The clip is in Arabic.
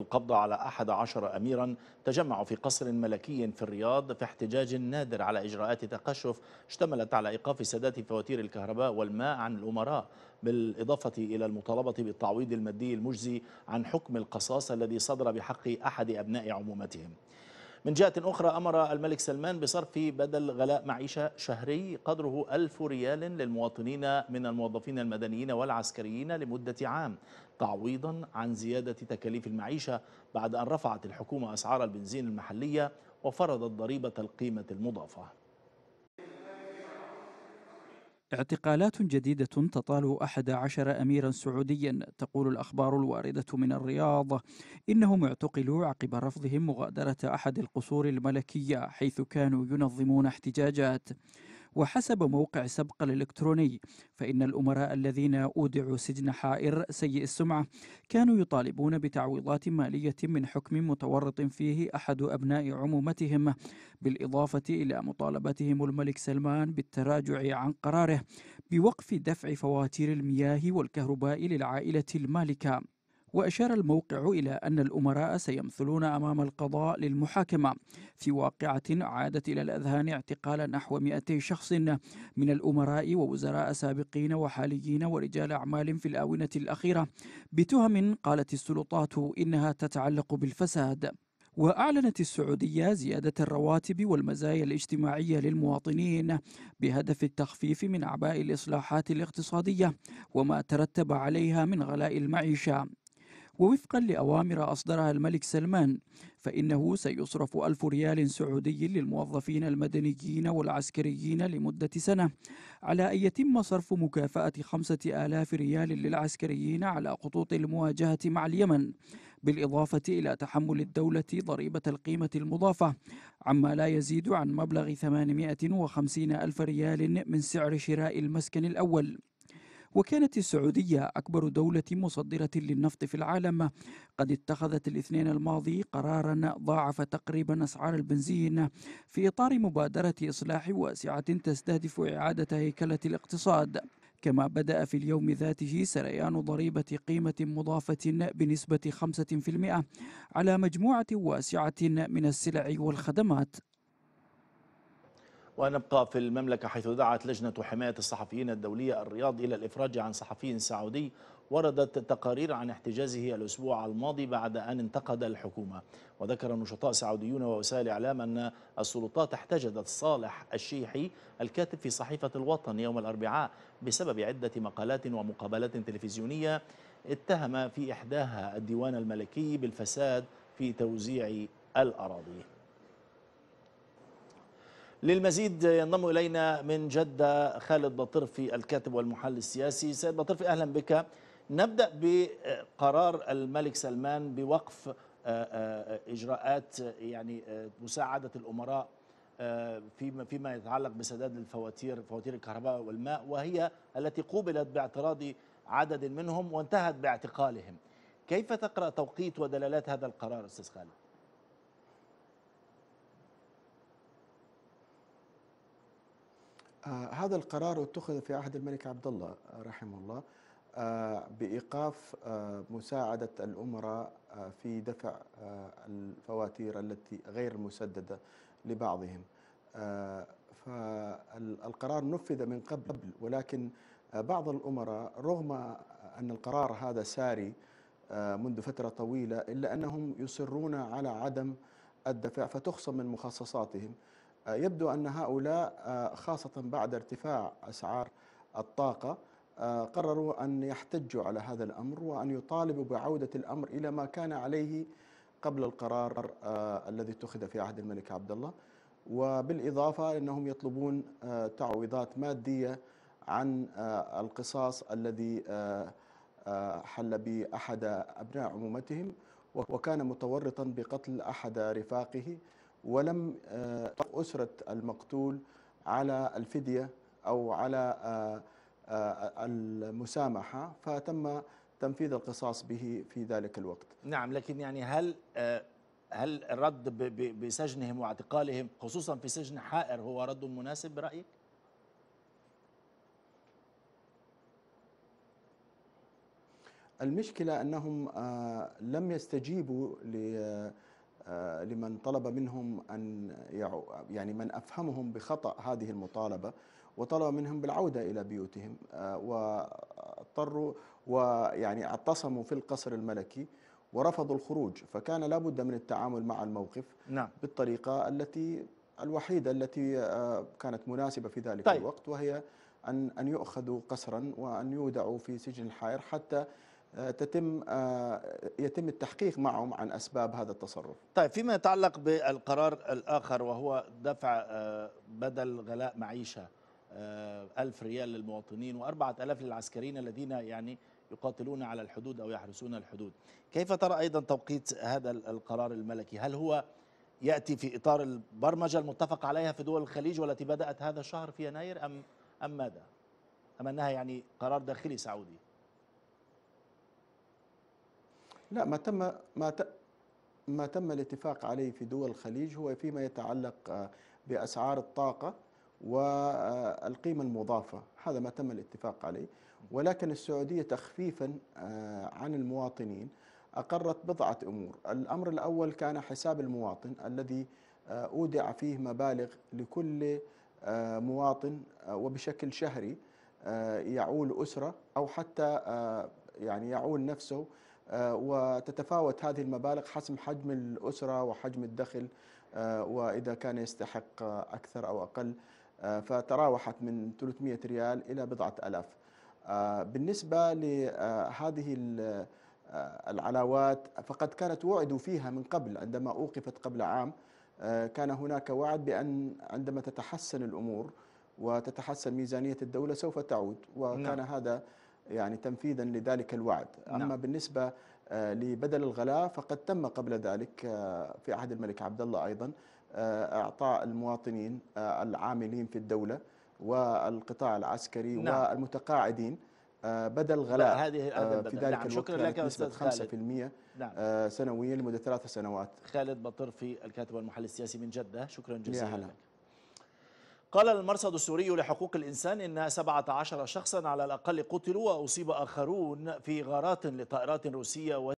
القبض على أحد عشر أميرا تجمعوا في قصر ملكي في الرياض في احتجاج نادر على إجراءات تقشف اشتملت على إيقاف سداد فواتير الكهرباء والماء عن الأمراء بالإضافة إلى المطالبة بالتعويض المادي المجزي عن حكم القصاص الذي صدر بحق أحد أبناء عمومتهم من جهة أخرى أمر الملك سلمان بصرف بدل غلاء معيشة شهري قدره ألف ريال للمواطنين من الموظفين المدنيين والعسكريين لمدة عام تعويضا عن زيادة تكاليف المعيشة بعد أن رفعت الحكومة أسعار البنزين المحلية وفرضت ضريبة القيمة المضافة اعتقالات جديدة تطال أحد عشر أميرا سعوديا تقول الأخبار الواردة من الرياض إنهم اعتقلوا عقب رفضهم مغادرة أحد القصور الملكية حيث كانوا ينظمون احتجاجات وحسب موقع سبق الإلكتروني فإن الأمراء الذين أودعوا سجن حائر سيء السمعة كانوا يطالبون بتعويضات مالية من حكم متورط فيه أحد أبناء عمومتهم بالإضافة إلى مطالبتهم الملك سلمان بالتراجع عن قراره بوقف دفع فواتير المياه والكهرباء للعائلة المالكة وأشار الموقع إلى أن الأمراء سيمثلون أمام القضاء للمحاكمة في واقعة عادت إلى الأذهان اعتقال نحو 200 شخص من الأمراء ووزراء سابقين وحاليين ورجال أعمال في الآونة الأخيرة بتهم قالت السلطات إنها تتعلق بالفساد وأعلنت السعودية زيادة الرواتب والمزايا الاجتماعية للمواطنين بهدف التخفيف من أعباء الإصلاحات الاقتصادية وما ترتب عليها من غلاء المعيشة ووفقا لأوامر أصدرها الملك سلمان فإنه سيصرف ألف ريال سعودي للموظفين المدنيين والعسكريين لمدة سنة على أن يتم صرف مكافأة خمسة آلاف ريال للعسكريين على خطوط المواجهة مع اليمن بالإضافة إلى تحمل الدولة ضريبة القيمة المضافة عما لا يزيد عن مبلغ 850 ألف ريال من سعر شراء المسكن الأول وكانت السعودية أكبر دولة مصدرة للنفط في العالم قد اتخذت الاثنين الماضي قرارا ضاعف تقريبا أسعار البنزين في إطار مبادرة إصلاح واسعة تستهدف إعادة هيكلة الاقتصاد كما بدأ في اليوم ذاته سريان ضريبة قيمة مضافة بنسبة 5% على مجموعة واسعة من السلع والخدمات ونبقى في المملكة حيث دعت لجنة حماية الصحفيين الدولية الرياض إلى الإفراج عن صحفي سعودي وردت تقارير عن احتجازه الأسبوع الماضي بعد أن انتقد الحكومة وذكر نشطاء سعوديون ووسائل إعلام أن السلطات احتجزت صالح الشيحي الكاتب في صحيفة الوطن يوم الأربعاء بسبب عدة مقالات ومقابلات تلفزيونية اتهم في إحداها الديوان الملكي بالفساد في توزيع الأراضي للمزيد ينضم إلينا من جدة خالد بطرفي الكاتب والمحلل السياسي سيد بطرفي أهلا بك نبدأ بقرار الملك سلمان بوقف آه، آه، إجراءات يعني آه، مساعدة الأمراء فيما فيما يتعلق بسداد الفواتير فواتير الكهرباء والماء وهي التي قوبلت باعتراض عدد منهم وانتهت باعتقالهم كيف تقرأ توقيت ودلالات هذا القرار أستاذ خالد؟ آه، هذا القرار اتخذ في عهد الملك عبد الله آه، رحمه الله آه، بايقاف مساعده الامراء في دفع الفواتير التي غير المسدده لبعضهم فالقرار نفذ من قبل ولكن بعض الامراء رغم ان القرار هذا ساري منذ فتره طويله الا انهم يصرون على عدم الدفع فتخصم من مخصصاتهم يبدو أن هؤلاء آه، خاصة بعد ارتفاع أسعار الطاقة آه، قرروا أن يحتجوا على هذا الأمر وأن يطالبوا بعودة الأمر إلى ما كان عليه قبل القرار آه، الذي اتخذ في عهد الملك عبد الله وبالإضافة أنهم يطلبون تعويضات مادية عن القصاص الذي حل بأحد أبناء عمومتهم وكان متورطا بقتل أحد رفاقه ولم آه، أسرة المقتول على الفدية أو على آه، آه، المسامحة فتم تنفيذ القصاص به في ذلك الوقت نعم لكن يعني هل هل الرد بسجنهم واعتقالهم خصوصا في سجن حائر هو رد مناسب برأيك؟ المشكلة أنهم لم يستجيبوا ل آه، لمن طلب منهم أن يعني من أفهمهم بخطأ هذه المطالبة وطلب منهم بالعودة إلى بيوتهم آه، واضطروا ويعني اعتصموا في القصر الملكي ورفضوا الخروج فكان لابد من التعامل مع الموقف نعم. بالطريقة التي الوحيدة التي آه، كانت مناسبة في ذلك طيب. الوقت وهي أن أن يؤخذوا قسرا وأن يودعوا في سجن الحائر حتى آه، تتم آه، يتم التحقيق معهم عن اسباب هذا التصرف. طيب فيما يتعلق بالقرار الاخر وهو دفع آه، بدل غلاء معيشه 1000 ريال للمواطنين و4000 للعسكريين الذين يعني يقاتلون على الحدود او يحرسون الحدود. كيف ترى ايضا توقيت هذا القرار الملكي؟ هل هو ياتي في اطار البرمجه المتفق عليها في دول الخليج والتي بدات هذا الشهر في يناير ام ام ماذا؟ ام انها يعني قرار داخلي سعودي؟ لا ما تم ما ت... ما تم الاتفاق عليه في دول الخليج هو فيما يتعلق آه، بأسعار الطاقة والقيمة المضافة هذا ما تم الاتفاق عليه ولكن السعودية تخفيفا آه، عن المواطنين أقرت بضعة أمور الأمر الأول كان حساب المواطن الذي آه، أودع فيه مبالغ لكل مواطن وبشكل شهري يعول أسرة أو حتى يعني يعول نفسه آه، وتتفاوت هذه المبالغ حسب حجم الأسرة وحجم الدخل آه، وإذا كان يستحق أكثر أو أقل آه، فتراوحت من 300 ريال إلى بضعة ألاف بالنسبة لهذه العلاوات فقد كانت وعدوا فيها من قبل عندما أوقفت قبل عام كان هناك وعد بأن عندما تتحسن الأمور وتتحسن ميزانية الدولة سوف تعود نعم. وكان نعم. هذا يعني تنفيذا لذلك الوعد نعم. أما بالنسبة آه، لبدل الغلاء فقد تم قبل ذلك آه، في عهد الملك عبد الله أيضا آه، إعطاء المواطنين العاملين في الدولة والقطاع العسكري نعم. والمتقاعدين بدل غلاء هذه في ذلك نعم. شكرا لك أستاذ خالد 5% نعم. سنويا لمدة ثلاث سنوات خالد بطر في الكاتب والمحلل السياسي من جدة شكرا جزيلا لك قال المرصد السوري لحقوق الإنسان إن 17 شخصا على الأقل قتلوا وأصيب آخرون في غارات لطائرات روسية